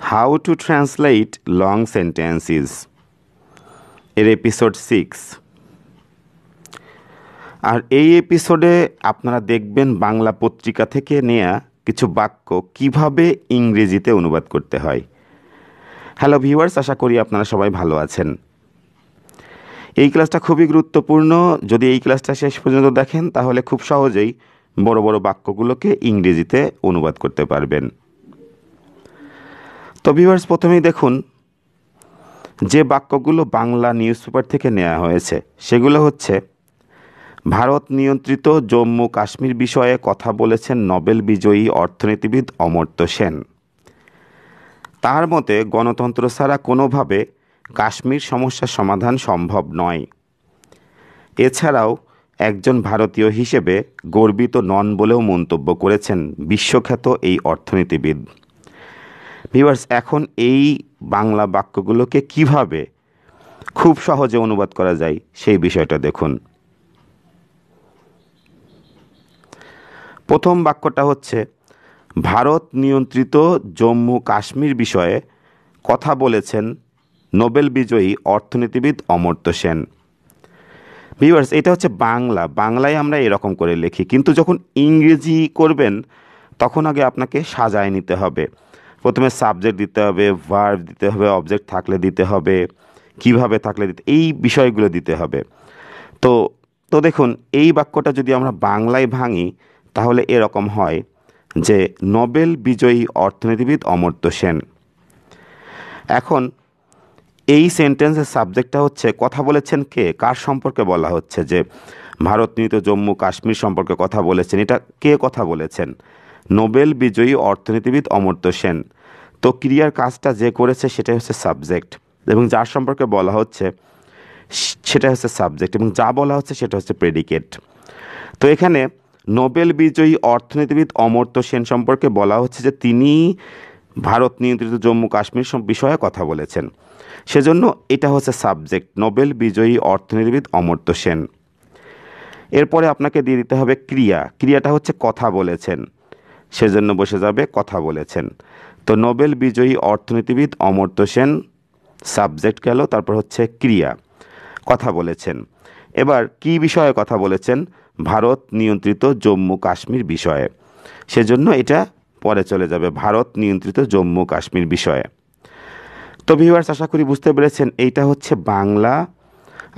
How to translate long sentences. এর episode six আর এই এপিসোডে আপনারা দেখবেন বাংলা পত্রিকা থেকে নেয়া কিছু বাক্য কিভাবে ইংরেজিতে অনুবাদ করতে হয় হ্যালো ভিউয়ার্স আশা করি আপনারা সবাই ভালো আছেন এই ক্লাসটা খুবই গুরুত্বপূর্ণ যদি এই ক্লাসটা শেষ পর্যন্ত দেখেন তাহলে খুব সহজেই বড় বড় বাক্যগুলোকে ইংরেজিতে অনুবাদ করতে পারবেন তো ভিউয়ার্স প্রথমেই দেখুন যে বাক্যগুলো বাংলা নিউজপেপার থেকে নেওয়া হয়েছে সেগুলো হচ্ছে ভারত নিয়ন্ত্রিত জম্মু কাশ্মীর বিষয়ে কথা বলেছেন নোবেল বিজয়ী অর্থনীতিবিদ অমর্ত্য সেন তার মতে গণতন্ত্র ছাড়া কোনোভাবে কাশ্মীর সমস্যার সমাধান সম্ভব নয় এছাড়াও একজন ভারতীয় হিসেবে গর্বিত নন বলেও মন্তব্য করেছেন বিশ্বখ্যাত এই অর্থনীতিবিদ ভিভার্স এখন এই বাংলা বাক্যগুলোকে কিভাবে খুব সহজে অনুবাদ করা যায় সেই বিষয়টা দেখুন প্রথম বাক্যটা হচ্ছে ভারত নিয়ন্ত্রিত জম্মু কাশ্মীর বিষয়ে কথা বলেছেন নোবেল বিজয়ী অর্থনীতিবিদ অমর্ত্য সেন ভিউয়ার্স এটা হচ্ছে বাংলা বাংলায় আমরা এরকম করে লিখি কিন্তু যখন ইংরেজি করবেন তখন আগে আপনাকে সাজায় নিতে হবে প্রথমে সাবজেক্ট দিতে হবে ভার্ব দিতে হবে অবজেক্ট থাকলে দিতে হবে কিভাবে থাকলে দিতে এই বিষয়গুলো দিতে হবে তো তো দেখুন এই বাক্যটা যদি আমরা বাংলায় ভাঙি তাহলে এরকম হয় যে নোবেল বিজয়ী অর্থনীতিবিদ অমর্ত্য সেন এখন এই সেন্টেন্সের সাবজেক্টটা হচ্ছে কথা বলেছেন কে কার সম্পর্কে বলা হচ্ছে যে ভারত নিহিত জম্মু কাশ্মীর সম্পর্কে কথা বলেছেন এটা কে কথা বলেছেন নোবেল বিজয়ী অর্থনীতিবিদ অমর্ত্য সেন তো ক্রিয়ার কাজটা যে করেছে সেটাই হচ্ছে সাবজেক্ট এবং যার সম্পর্কে বলা হচ্ছে সেটা হচ্ছে সাবজেক্ট এবং যা বলা হচ্ছে সেটা হচ্ছে প্রেডিকেট তো এখানে নোবেল বিজয়ী অর্থনীতিবিদ অমর্ত সেন সম্পর্কে বলা হচ্ছে যে তিনি ভারত নিয়ন্ত্রিত জম্মু কাশ্মীর বিষয়ে কথা বলেছেন সেজন্য এটা হচ্ছে সাবজেক্ট নোবেল বিজয়ী অর্থনীতিবিদ অমর্ত সেন এরপরে আপনাকে দিয়ে দিতে হবে ক্রিয়া ক্রিয়াটা হচ্ছে কথা বলেছেন সেজন্য বসে যাবে কথা বলেছেন তো নোবেল বিজয়ী অর্থনীতিবিদ অমর্ত্য সেন সাবজেক্ট গেল তারপর হচ্ছে ক্রিয়া কথা বলেছেন এবার কি বিষয়ে কথা বলেছেন ভারত নিয়ন্ত্রিত জম্মু কাশ্মীর বিষয়ে সেজন্য এটা পরে চলে যাবে ভারত নিয়ন্ত্রিত জম্মু কাশ্মীর বিষয়ে তো ভিউয়ার্স আশা করি বুঝতে পেরেছেন এইটা হচ্ছে বাংলা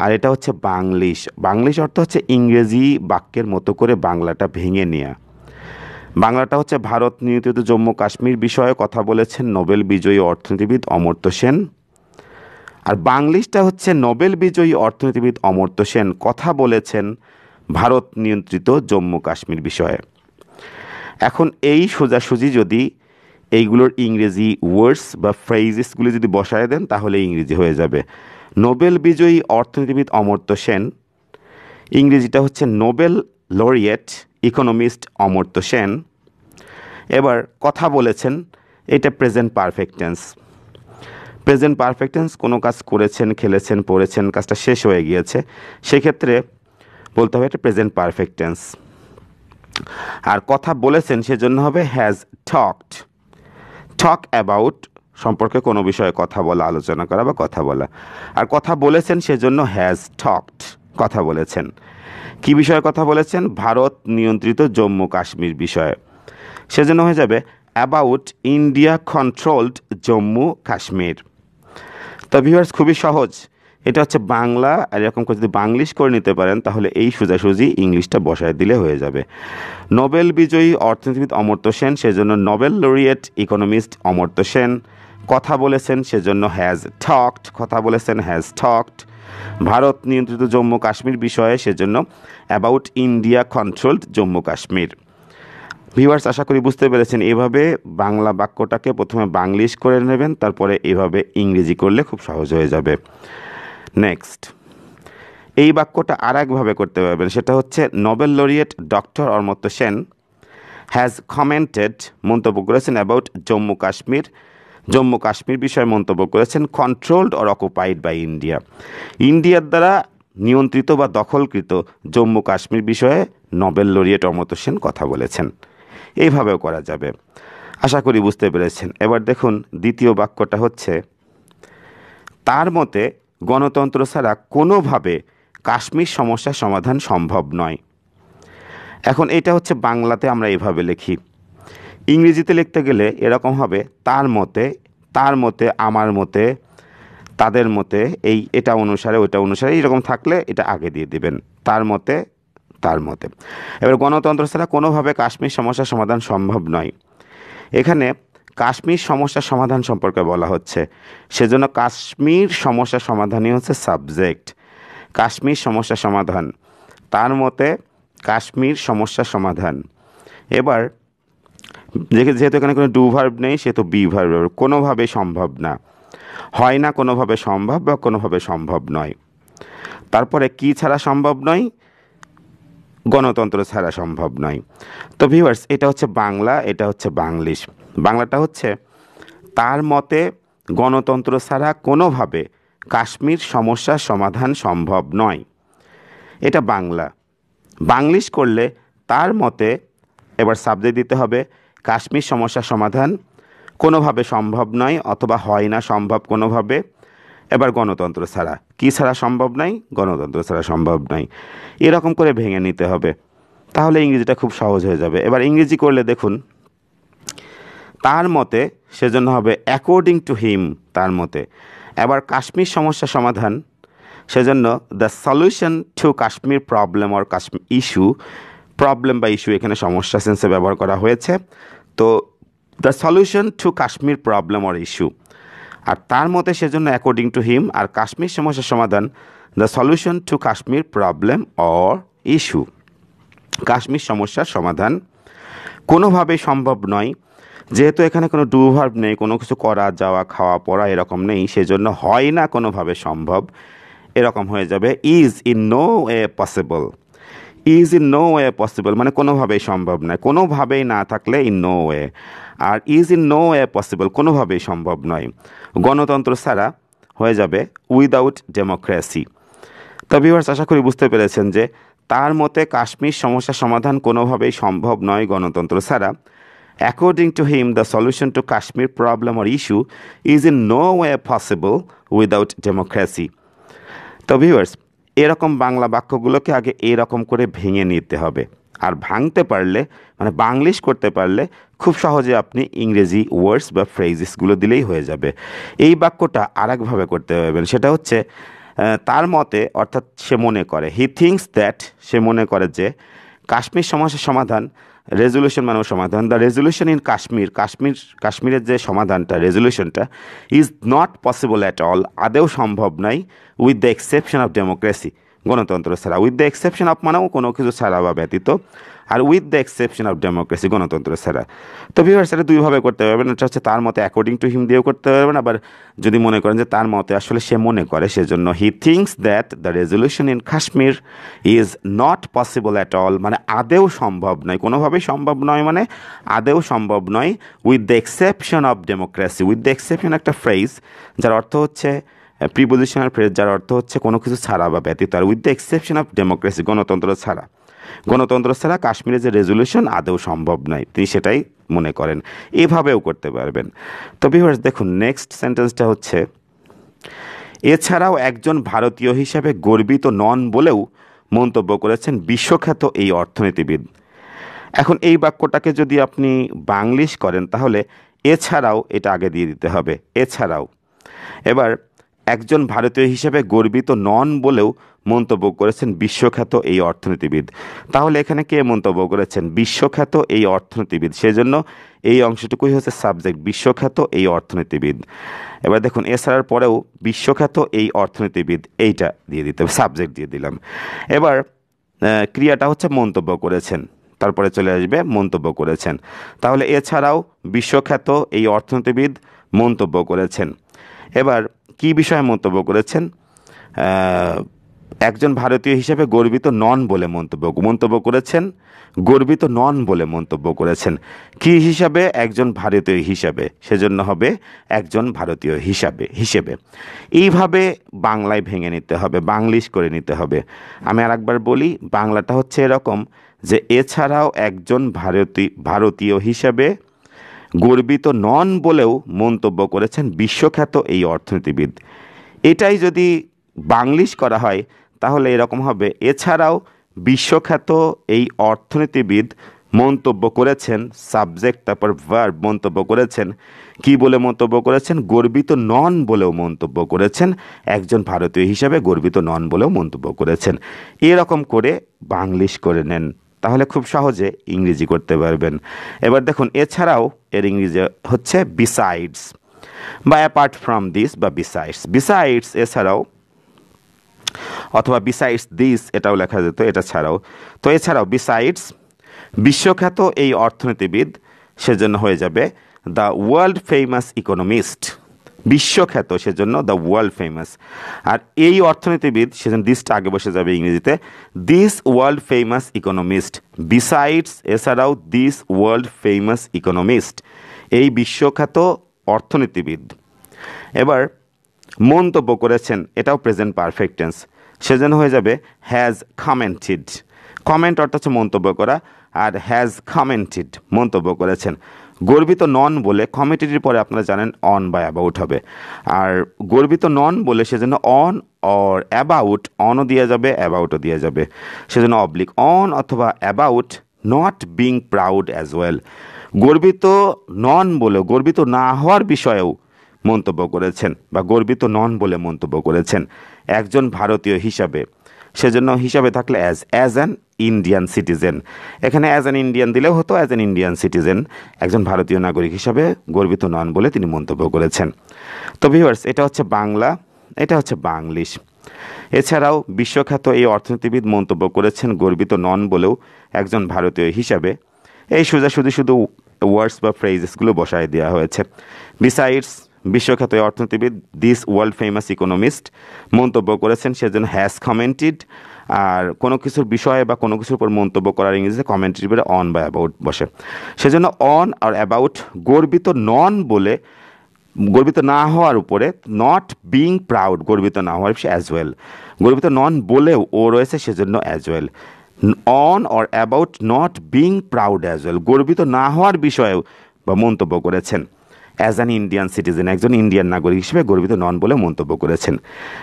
আর এটা হচ্ছে বাংলিশ বাংলিশ অর্থ হচ্ছে ইংরেজি বাক্যের মতো করে বাংলাটা ভেঙে নেওয়া বাংলাটা হচ্ছে ভারত নিয়ন্ত্রিত জম্মু কাশ্মীর বিষয়ে কথা বলেছেন নোবেল বিজয়ী অর্থনীতিবিদ অমর্ত্য সেন আর বাংলিশটা হচ্ছে নোবেল বিজয়ী অর্থনীতিবিদ অমর্ত সেন কথা বলেছেন ভারত নিয়ন্ত্রিত জম্মু কাশ্মীর বিষয়ে এখন এই সোজাসুজি যদি এইগুলোর ইংরেজি ওয়ার্ডস বা ফ্রেজেসগুলি যদি বসায় দেন তাহলে ইংরেজি হয়ে যাবে নোবেল বিজয়ী অর্থনীতিবিদ অমর্ত্য সেন ইংরেজিটা হচ্ছে Nobel laureate economist Amartya Sen এবার কথা বলেছেন এটা প্রেজেন্ট পারফেক্টেন্স প্রেজেন্ট পারফেক্টেন্স কোনো কাজ করেছেন খেলেছেন পড়েছেন কাজটা শেষ হয়ে গিয়েছে সেক্ষেত্রে বলতে হবে এটা প্রেজেন্ট পারফেক্ট টেন্স আর কথা বলেছেন সেজন্য হবে হ্যাজ টকড টক অ্যাবাউট সম্পর্কে কোনো বিষয়ে কথা বলা আলোচনা করা বা কথা বলা আর কথা বলেছেন সেজন্য হ্যাজ টকড কথা বলেছেন কি বিষয়ে কথা বলেছেন ভারত নিয়ন্ত্রিত জম্মু কাশ্মীর বিষয়ে সেজন্য হয়ে যাবে about India controlled Jammu Kashmir তো ভিউয়ার্স খুবই সহজ এটা হচ্ছে বাংলা আর এরকম করে যদি বাংলিশ করে নিতে পারেন তাহলে এই সোজাসুজি ইংলিশটা বসায় দিলে হয়ে যাবে নোবেল বিজয়ী অর্থনীতিবিদ অমর্ত্য সেন সেজন্য Nobel laureate economist Amartya Sen কথা বলেছেন সেজন্য হ্যাজ ঠকড কথা বলেছেন হ্যাজ ঠকড ভারত নিয়ন্ত্রিত জম্মু কাশ্মীর বিষয়ে সেজন্য about India controlled Jammu Kashmir viewers আশা করি বুঝতে পেরেছেন এভাবে বাংলা বাক্যটাকে প্রথমে বাংলিশ করে নেবেন তারপরে এভাবে ইংরেজি করলে খুব সহজ হয়ে যাবে নেক্সট এই বাক্যটা আর একভাবে করতে পারবেন সেটা হচ্ছে নোবেল লরিয়েট ডক্টর অরমত্ত সেন হ্যাজ কমেন্টেড মন্তব্য করেছেন অ্যাবাউট জম্মু কাশ্মীর জম্মু কাশ্মীর বিষয়ে মন্তব্য করেছেন controlled or occupied by India ইন্ডিয়ার দ্বারা নিয়ন্ত্রিত বা দখলকৃত জম্মু কাশ্মীর বিষয়ে নোবেল লরিয়েট অরমত সেন কথা বলেছেন এইভাবেও করা যাবে আশা করি বুঝতে পেরেছেন এবার দেখুন দ্বিতীয় বাক্যটা হচ্ছে তার মতে গণতন্ত্র ছাড়া কোনোভাবে কাশ্মীর সমস্যার সমাধান সম্ভব নয় এখন এটা হচ্ছে বাংলাতে আমরা এভাবে লিখি ইংরেজিতে লিখতে গেলে এরকম হবে তার মতে তার মতে আমার মতে তাদের মতে এই এটা অনুসারে ওটা অনুসারে এরকম থাকলে এটা আগে দিয়ে দেবেন তার মতে তার মতে এবার গণতন্ত্র ছাড়া কোনোভাবে কাশ্মীর সমস্যার সমাধান সম্ভব নয় এখানে কাশ্মীর সমস্যা সমাধান সম্পর্কে বলা হচ্ছে সেজন্য কাশ্মীর সমস্যা সমাধানই হচ্ছে সাবজেক্ট কাশ্মীর সমস্যা সমাধান তার মতে কাশ্মীর সমস্যা সমাধান এবার যেহেতু এখানে কোনো ডু ভার্ব নেই সেহেতু বি ভার্ব কোনোভাবে সম্ভব না হয় না কোনোভাবে সম্ভব বা কোনোভাবে সম্ভব নয় তারপরে কি ছাড়া সম্ভব নয় গণতন্ত্র ছাড়া সম্ভব নয় তো ভিউয়ার্স এটা হচ্ছে বাংলা এটা হচ্ছে বাংলিশ বাংলাটা হচ্ছে তার মতে গণতন্ত্র ছাড়া কোনোভাবে কাশ্মীর সমস্যার সমাধান সম্ভব নয় এটা বাংলা বাংলিশ করলে তার মতে এবার সাবজেক্ট দিতে হবে কাশ্মীর সমস্যার সমাধান কোনোভাবে সম্ভব নয় অথবা হয় না সম্ভব কোনোভাবে এবার গণতন্ত্র ছাড়া কি ছাড়া সম্ভব নয় গণতন্ত্র ছাড়া সম্ভব নয় এরকম করে ভেঙে নিতে হবে তাহলে ইংরেজিটা খুব সহজ হয়ে যাবে এবার ইংরেজি করলে দেখুন তার মতে সেজন্য হবে অ্যাকর্ডিং টু হিম তার মতে এবার কাশ্মীর সমস্যা সমাধান সেজন্য the solution to Kashmir problem or Kashmir issue problem বা ইস্যু এখানে সমস্যা সেন্সে ব্যবহার করা হয়েছে তো the solution to Kashmir problem or issue আর তার মতে সেজন্য অ্যাকর্ডিং টু হিম আর কাশ্মীর সমস্যার সমাধান the solution to Kashmir problem or issue Kashmir সমস্যার সমাধান কোনোভাবেই সম্ভব নয় যেহেতু এখানে কোনো ডু নেই কোনো কিছু করা যাওয়া খাওয়া পড়া এরকম নেই সেজন্য হয় না কোনোভাবে সম্ভব এরকম হয়ে যাবে is in no way possible is in no way possible মানে কোনোভাবেই সম্ভব নয় কোনোভাবেই না থাকলে ইন নো ওয়ে আর is in no way possible কোনোভাবেই সম্ভব নয় গণতন্ত্র ছাড়া হয়ে যাবে উইদাউট ডেমোক্রেসি তবে এবার আশা করি বুঝতে পেরেছেন যে তার মতে কাশ্মীর সমস্যা সমাধান কোনোভাবেই সম্ভব নয় গণতন্ত্র ছাড়া According to him, the solution to Kashmir problem or issue is in no way possible without democracy. তো ভিউয়ার্স এরকম বাংলা বাক্যগুলোকে আগে এরকম করে ভেঙে নিতে হবে আর ভাঙতে পারলে মানে বাংলিশ করতে পারলে খুব সহজে আপনি ইংরেজি ওয়ার্ডস বা ফ্রেজিসগুলো দিলেই হয়ে যাবে এই বাক্যটা আরেকভাবে করতে পারবেন সেটা হচ্ছে তার মতে অর্থাৎ সে মনে করে হি থিঙ্কস দ্যাট সে মনে করে যে কাশ্মীর সমস্যার সমাধান রেজলিউশন মানে সমাধান the resolution in Kashmir Kashmir কাশ্মীরের যে সমাধানটা রেজলিউশনটা is not possible at all আদেও সম্ভব নয় with the exception of democracy গণতন্ত্র ছাড়া উইথ দ্য এক্সেপশন অফ মানেও কোনো কিছু ছাড়া বা ব্যতীত আর with the exception of democracy গণতন্ত্র ছাড়া তো ভিভার সেটা দুইভাবে করতে পারবেন এটা হচ্ছে তার মতে অ্যাকর্ডিং টু হিম দিয়েও করতে পারবেন আবার যদি মনে করেন যে তার মতে আসলে সে মনে করে সেজন্য he thinks that the resolution in Kashmir is not possible at all মানে আদেও সম্ভব নয় কোনোভাবেই সম্ভব নয় মানে আদেও সম্ভব নয় with the exception of democracy with the exception একটা ফ্রেজ যার অর্থ হচ্ছে প্রিপোজিশনাল ফ্রেজ যার অর্থ হচ্ছে কোনো কিছু ছাড়া বা ব্যতীত আর with the exception of democracy গণতন্ত্র ছাড়া গণতন্ত্র ছাড়া কাশ্মীরে যে রেজলিউশন আদৌ সম্ভব নয় তিনি সেটাই মনে করেন এভাবেও করতে পারবেন তো ভিভার্স দেখুন নেক্সট সেন্টেন্সটা হচ্ছে এছাড়াও একজন ভারতীয় হিসাবে গর্বিত নন বলেও মন্তব্য করেছেন বিশ্বখ্যাত এই অর্থনীতিবিদ এখন এই বাক্যটাকে যদি আপনি বাংলিশ করেন তাহলে এছাড়াও এটা আগে দিয়ে দিতে হবে এছাড়াও এবার একজন ভারতীয় হিসেবে গর্বিত নন বলেও মন্তব্য করেছেন বিশ্বখ্যাত এই অর্থনীতিবিদ তাহলে এখানে কে মন্তব্য করেছেন বিশ্বখ্যাত এই অর্থনীতিবিদ সেজন্য এই অংশটুকুই হচ্ছে সাবজেক্ট বিশ্বখ্যাত এই অর্থনীতিবিদ এবার দেখুন এছাড়ার পরেও বিশ্বখ্যাত এই অর্থনীতিবিদ এইটা দিয়ে দিতে হবে সাবজেক্ট দিয়ে দিলাম এবার ক্রিয়াটা হচ্ছে মন্তব্য করেছেন তারপরে চলে আসবে মন্তব্য করেছেন তাহলে এছাড়াও বিশ্বখ্যাত এই অর্থনীতিবিদ মন্তব্য করেছেন এবার কি বিষয়ে মন্তব্য করেছেন একজন ভারতীয় হিসেবে গর্বিত নন বলে মন্তব্য মন্তব্য করেছেন গর্বিত নন বলে মন্তব্য করেছেন কি হিসাবে একজন ভারতীয় হিসাবে সেজন্য হবে একজন ভারতীয় হিসাবে হিসেবে এইভাবে বাংলায় ভেঙে নিতে হবে বাংলিশ করে নিতে হবে আমি আর বলি বাংলাটা হচ্ছে এরকম যে এছাড়াও একজন ভারতী ভারতীয় হিসাবে গর্বিত নন বলেও মন্তব্য করেছেন বিশ্বখ্যাত এই অর্থনীতিবিদ এটাই যদি বাংলিশ করা হয় তাহলে এরকম হবে এছাড়াও বিশ্বখ্যাত এই অর্থনীতিবিদ মন্তব্য করেছেন সাবজেক্ট তারপর ভার্ব মন্তব্য করেছেন কি বলে মন্তব্য করেছেন গর্বিত নন বলেও মন্তব্য করেছেন একজন ভারতীয় হিসাবে গর্বিত নন বলেও মন্তব্য করেছেন এরকম করে বাংলিশ করে নেন তাহলে খুব সহজে ইংরেজি করতে পারবেন এবার দেখুন এছাড়াও এর ইংরেজি হচ্ছে বিসাইডস বা অ্যাপার্ট ফ্রম দিস বা বিসাইডস বিসাইডস এছাড়াও অথবা বিসাইডস দিস এটাও লেখা যেত এটা ছাড়াও তো এছাড়াও বিসাইডস বিশ্বখ্যাত এই অর্থনীতিবিদ সেজন্য হয়ে যাবে দ্য ওয়ার্ল্ড ফেমাস ইকোনমিস্ট বিশ্বখ্যাত সেজন্য দ্য ওয়ার্ল্ড ফেমাস আর এই অর্থনীতিবিদ সেজন্য দিসটা আগে বসে যাবে ইংরেজিতে this world famous economist besides এছাড়াও দিস ওয়ার্ল্ড ফেমাস ইকোনমিস্ট এই বিশ্বখ্যাত অর্থনীতিবিদ এবার মন্তব্য করেছেন এটাও প্রেজেন্ট পারফেক্টেন্স সেজন্য হয়ে যাবে হ্যাজ কমেন্টেড কমেন্ট অর্থ হচ্ছে মন্তব্য করা আর হ্যাজ কমেন্টেড মন্তব্য করেছেন গর্বিত নন বলে কমিটিটির পরে আপনারা জানেন অন বা অ্যাবাউট হবে আর গর্বিত নন বলে সেজন্য অন অর অ্যাবাউট অনও দিয়ে যাবে অ্যাবাউটও দিয়ে যাবে সেজন্য অবলিক অন অথবা about not being proud as well গর্বিত নন বলে গর্বিত না হওয়ার বিষয়েও মন্তব্য করেছেন বা গর্বিত নন বলে মন্তব্য করেছেন একজন ভারতীয় হিসাবে সেজন্য হিসাবে থাকলে as as an Indian citizen এখানে অ্যাজ অ্যান ইন্ডিয়ান দিলেও হতো অ্যাজ অ্যান ইন্ডিয়ান সিটিজেন একজন ভারতীয় নাগরিক হিসাবে গর্বিত নন বলে তিনি মন্তব্য করেছেন তো ভিউয়ার্স এটা হচ্ছে বাংলা এটা হচ্ছে বাংলিশ এছাড়াও বিশ্বখ্যাত এই অর্থনীতিবিদ মন্তব্য করেছেন গর্বিত নন বলেও একজন ভারতীয় হিসাবে এই সোজাসুজি শুধু ওয়ার্ডস বা ফ্রেজেসগুলো বসায় দেওয়া হয়েছে বিসাইডস বিশ্বখ্যাত অর্থনীতিবিদ দিস ওয়ার্ল্ড ফেমাস ইকোনমিস্ট মন্তব্য করেছেন সেজন্য হ্যাজ কমেন্টেড আর কোনো কিছুর বিষয়ে বা কোনো কিছুর উপর মন্তব্য করার ইংরেজিতে কমেন্টেড বলে অন বা অ্যাবাউট বসে সেজন্য অন আর অ্যাবাউট গর্বিত নন বলে গর্বিত না হওয়ার উপরে নট বিং প্রাউড গর্বিত না হওয়ার সে অ্যাজ ওয়েল গর্বিত নন বলেও ও রয়েছে সেজন্য as well on or about not being proud as well গর্বিত না হওয়ার বিষয়েও বা মন্তব্য করেছেন অ্যাজ অ্যান ইন্ডিয়ান সিটিজেন একজন ইন্ডিয়ান নাগরিক হিসেবে গর্বিত নন বলে মন্তব্য করেছেন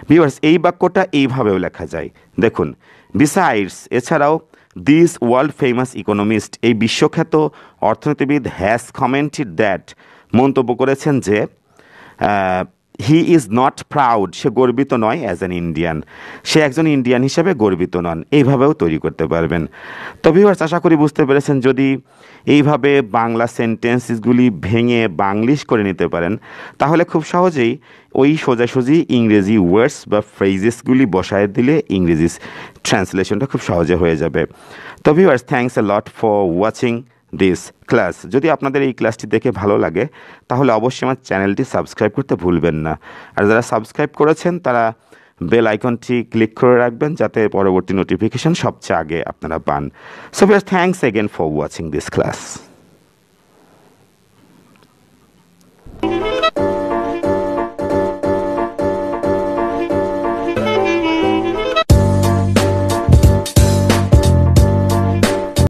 বিভার্স এই বাক্যটা এইভাবেও লেখা যায় দেখুন বিসাইডস এছাড়াও দিস ওয়ার্ল্ড ফেমাস ইকোনমিস্ট এই বিশ্বখ্যাত অর্থনীতিবিদ হ্যাজ কমেন্টেড দ্যাট মন্তব্য করেছেন যে হি ইজ নট প্রাউড সে গর্বিত নয় অ্যাজ অ্যান ইন্ডিয়ান সে একজন ইন্ডিয়ান হিসেবে গর্বিত নন এইভাবেও তৈরি করতে পারবেন তবে ভিউয়ার্স আশা করি বুঝতে পেরেছেন যদি এইভাবে বাংলা সেন্টেন্সগুলি ভেঙে বাংলিশ করে নিতে পারেন তাহলে খুব সহজেই ওই সোজাসুজি ইংরেজি ওয়ার্ডস বা ফ্রেজেসগুলি বসায় দিলে ইংরেজি ট্রান্সলেশনটা খুব সহজে হয়ে যাবে তো viewers thanks a lot for watching this class যদি আপনাদের এই ক্লাসটি দেখে ভালো লাগে তাহলে অবশ্যই আমার চ্যানেলটি সাবস্ক্রাইব করতে ভুলবেন না আর যারা সাবস্ক্রাইব করেছেন তারা বেল আইকনটি ক্লিক করে রাখবেন যাতে পরবর্তী নোটিফিকেশন সবচেয়ে আগে আপনারা পান সো ফিয়ার thanks again for watching this class